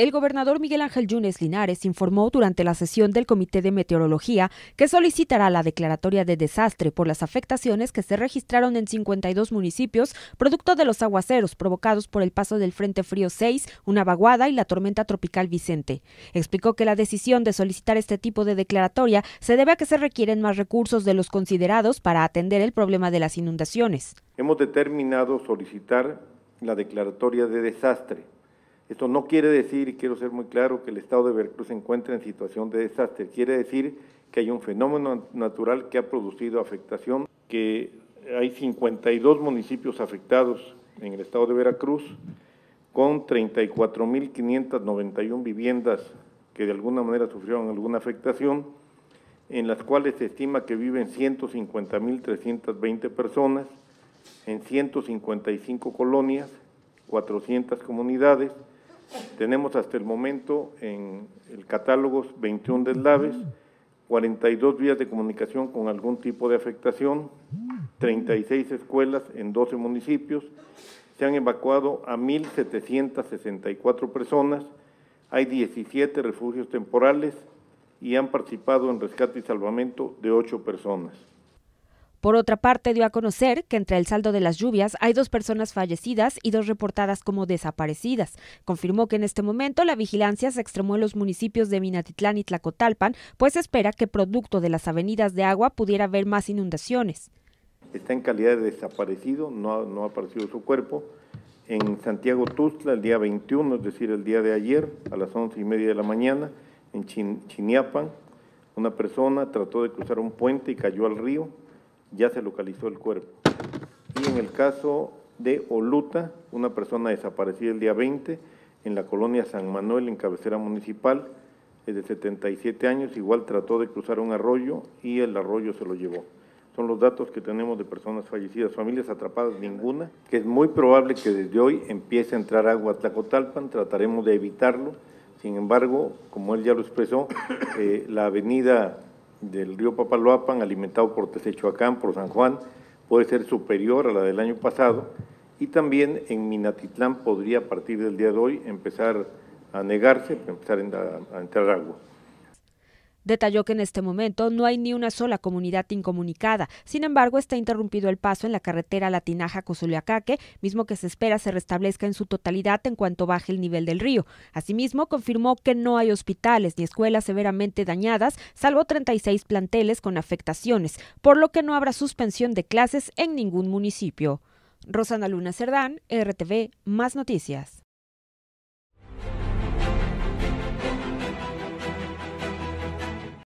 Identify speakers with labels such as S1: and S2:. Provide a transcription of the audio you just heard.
S1: El gobernador Miguel Ángel Yunes Linares informó durante la sesión del Comité de Meteorología que solicitará la declaratoria de desastre por las afectaciones que se registraron en 52 municipios producto de los aguaceros provocados por el paso del Frente Frío 6, una vaguada y la tormenta tropical Vicente. Explicó que la decisión de solicitar este tipo de declaratoria se debe a que se requieren más recursos de los considerados para atender el problema de las inundaciones.
S2: Hemos determinado solicitar la declaratoria de desastre esto no quiere decir, y quiero ser muy claro, que el estado de Veracruz se encuentra en situación de desastre. Quiere decir que hay un fenómeno natural que ha producido afectación, que hay 52 municipios afectados en el estado de Veracruz, con 34.591 viviendas que de alguna manera sufrieron alguna afectación, en las cuales se estima que viven 150.320 personas en 155 colonias, 400 comunidades, tenemos hasta el momento en el catálogo 21 deslaves, 42 vías de comunicación con algún tipo de afectación, 36 escuelas en 12 municipios, se han evacuado a 1.764 personas, hay 17 refugios temporales y han participado en rescate y salvamento de 8 personas.
S1: Por otra parte, dio a conocer que entre el saldo de las lluvias hay dos personas fallecidas y dos reportadas como desaparecidas. Confirmó que en este momento la vigilancia se extremó en los municipios de Minatitlán y Tlacotalpan, pues espera que producto de las avenidas de agua pudiera haber más inundaciones.
S2: Está en calidad de desaparecido, no, ha aparecido su cuerpo. En Santiago Tuzla, el día 21, es decir, el día de ayer, a las once y media de la mañana, en Chin, una persona trató de cruzar un puente y cayó al río ya se localizó el cuerpo. Y en el caso de Oluta, una persona desaparecida el día 20 en la colonia San Manuel, en cabecera municipal, es de 77 años, igual trató de cruzar un arroyo y el arroyo se lo llevó. Son los datos que tenemos de personas fallecidas, familias atrapadas ninguna, que es muy probable que desde hoy empiece a entrar agua a Tlacotalpan, trataremos de evitarlo. Sin embargo, como él ya lo expresó, eh, la avenida del río Papaloapan, alimentado por Tesechoacán, por San Juan, puede ser superior a la del año pasado y también en Minatitlán podría a partir del día de hoy empezar a negarse, empezar a entrar agua.
S1: Detalló que en este momento no hay ni una sola comunidad incomunicada. Sin embargo, está interrumpido el paso en la carretera Latinaja-Cozuliacaque, mismo que se espera se restablezca en su totalidad en cuanto baje el nivel del río. Asimismo, confirmó que no hay hospitales ni escuelas severamente dañadas, salvo 36 planteles con afectaciones, por lo que no habrá suspensión de clases en ningún municipio. Rosana Luna Cerdán, RTV, Más Noticias.